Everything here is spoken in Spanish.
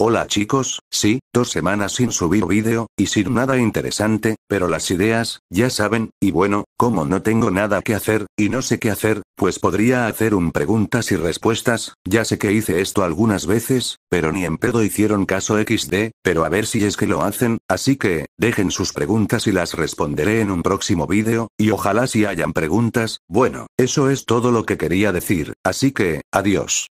Hola chicos, sí, dos semanas sin subir vídeo, y sin nada interesante, pero las ideas, ya saben, y bueno, como no tengo nada que hacer, y no sé qué hacer, pues podría hacer un preguntas y respuestas, ya sé que hice esto algunas veces, pero ni en pedo hicieron caso XD, pero a ver si es que lo hacen, así que, dejen sus preguntas y las responderé en un próximo vídeo, y ojalá si hayan preguntas, bueno, eso es todo lo que quería decir, así que, adiós.